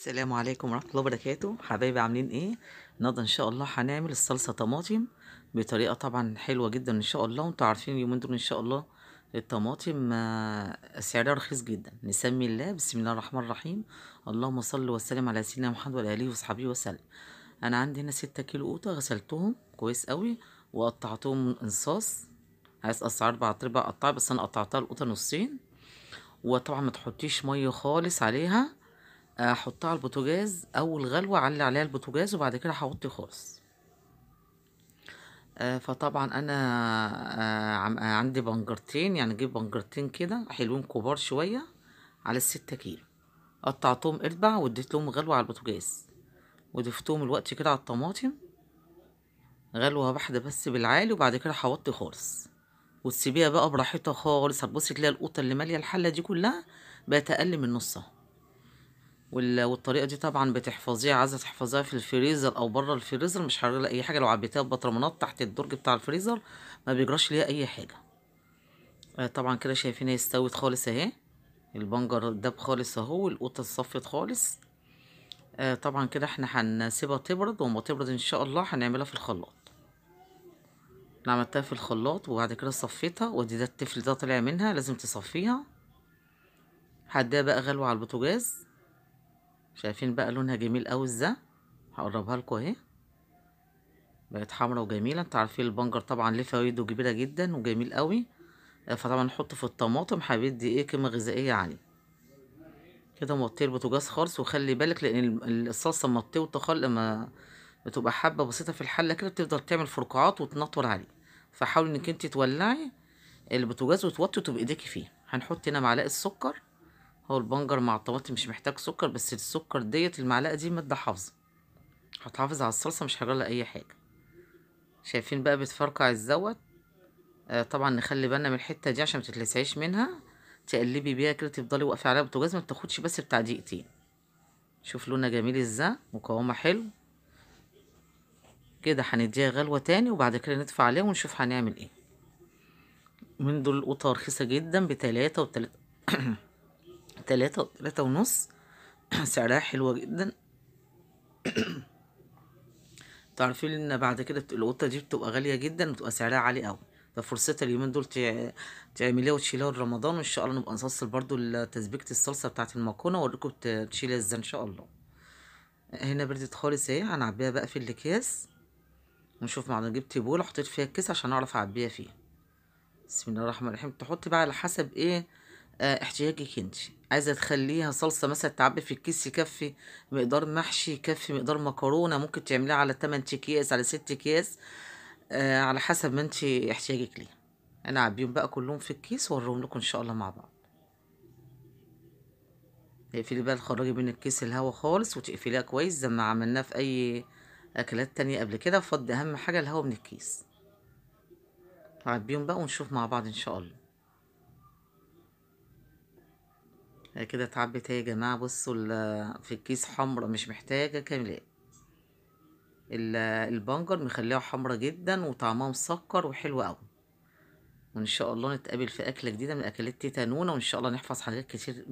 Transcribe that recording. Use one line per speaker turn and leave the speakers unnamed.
السلام عليكم ورحمة الله وبركاته حبايبي عاملين ايه النهارده ان شاء الله هنعمل الصلصة طماطم بطريقة طبعا حلوة جدا ان شاء الله وانتوا عارفين اليومين دول ان شاء الله الطماطم آه، سعرها رخيص جدا نسمي الله بسم الله الرحمن الرحيم اللهم صل وسلم على سيدنا محمد وعلى اله وصحبه وسلم انا عندي هنا ستة كيلو قوطة غسلتهم كويس قوي وقطعتهم انصاص عايز اقطع اربع ارباع اقطعها بس انا قطعتها القوطة نصين وطبعا ما تحطيش ميه خالص عليها احطها على البوتاجاز اول غلوه اعلي عليها البوتاجاز وبعد كده هوطي خالص آه، فطبعا انا آه، آه، عندي بنجرتين يعني اجيب بنجرتين كده حلوين كبار شويه على الستة كيلو قطعتهم اربع واديت لهم غلوه على البوتاجاز وضفتهم الوقت كده على الطماطم غلوه واحده بس بالعالي وبعد كده هوطي خالص وتسيبيها بقى براحتها خالص هتبصي تلاقي القطه اللي ماليه الحله دي كلها بقت اقل من نصها والطريقه دي طبعا بتحفظيها عايزه تحفظيها في الفريزر او بره الفريزر مش حرر اي حاجه لو عبيتيها ببطرمانات تحت الدرج بتاع الفريزر ما بيجراش ليها اي حاجه آه، طبعا كده شايفين هي استوت خالص اهي البنجر داب خالص اهو والقطه اتصفت خالص آه، طبعا كده احنا هنسيبها تبرد وما تبرد ان شاء الله هنعملها في الخلاط انا عملتها في الخلاط وبعد كده صفيتها ودي ده التفل ده طلع منها لازم تصفيها هديها بقى غلوه على البوتاجاز شايفين بقى لونها جميل قوي ازاي هقربها لكم اهي بقت حمرا وجميله انتوا عارفين البنجر طبعا ليه فوائده كبيره جدا وجميل قوي اه، فطبعا نحطه في الطماطم هيدي ايه قيمه غذائيه عاليه كده موطيه البوتاجاز خالص وخلي بالك لان الصلصه اما بتوطى لما بتبقى حبه بسيطه في الحله كده بتفضل تعمل فرقعات وتنطر عليه فحاولي انك انت تولعي البوتاجاز وتوطي وتبقى ايديكي فيه هنحط هنا معلقه سكر هو البنجر مع الطماطم مش محتاج سكر بس السكر ديت المعلقه دي ماده حافظه هتحافظ على الصلصه مش هجرى اي حاجه شايفين بقى بتفرقع الزوت آه طبعا نخلي بالنا من الحته دي عشان متتلسعيش منها تقلبي بيها كده تفضلي واقفه عليها بتجاز ما بتاخدش بس بتاع دقيقتين شوف لونها جميل ازاي مقاومه حلو كده هنديها غلوه تاني وبعد كده ندفع عليها ونشوف هنعمل ايه من دول قطه رخيصه جدا بتلاته وتلاته تلاتة تلاتة ونص سعرها حلوة جدا تعرفين ان بعد كده القطه دي بتبقى غاليه جدا وبتبقى سعرها عالي قوي ففرصتها اليومين دول تعمليها وتشيلها لرمضان وان شاء الله نبقى نصصل برضو تسبيكه الصلصه بتاعه المكونة واوريكم تشيلها ازاي ان شاء الله هنا بردت خالص اهي هنعبيها بقى في الاكياس ونشوف مع جبت بوله حطيت فيها الكيس عشان اعرف اعبيها فيه بسم الله الرحمن الرحيم تحطي بقى على حسب ايه آه، احتياجك انت عايزه تخليها صلصه مثلا تعبي في الكيس يكفي مقدار محشي يكفي مقدار مكرونه ممكن تعمليها على 8 اكياس على 6 اكياس آه، على حسب ما انت احتياجك ليه انا عبيهم بقى كلهم في الكيس واوريهم لكم ان شاء الله مع بعض اقفلي بقى تخرجي من الكيس الهوا خالص وتقفليها كويس زي ما عملناه في اي اكلات تانية قبل كده فضي اهم حاجه الهوا من الكيس عبيهم بقى ونشوف مع بعض ان شاء الله كده اتعبت اهي يا جماعه بصوا في الكيس حمرا مش محتاجه كامله البنجر مخليها حمرا جدا وطعمها مسكر وحلو قوي وان شاء الله نتقابل في اكله جديده من اكلات تيتا نونا وان شاء الله نحفظ حاجات كتير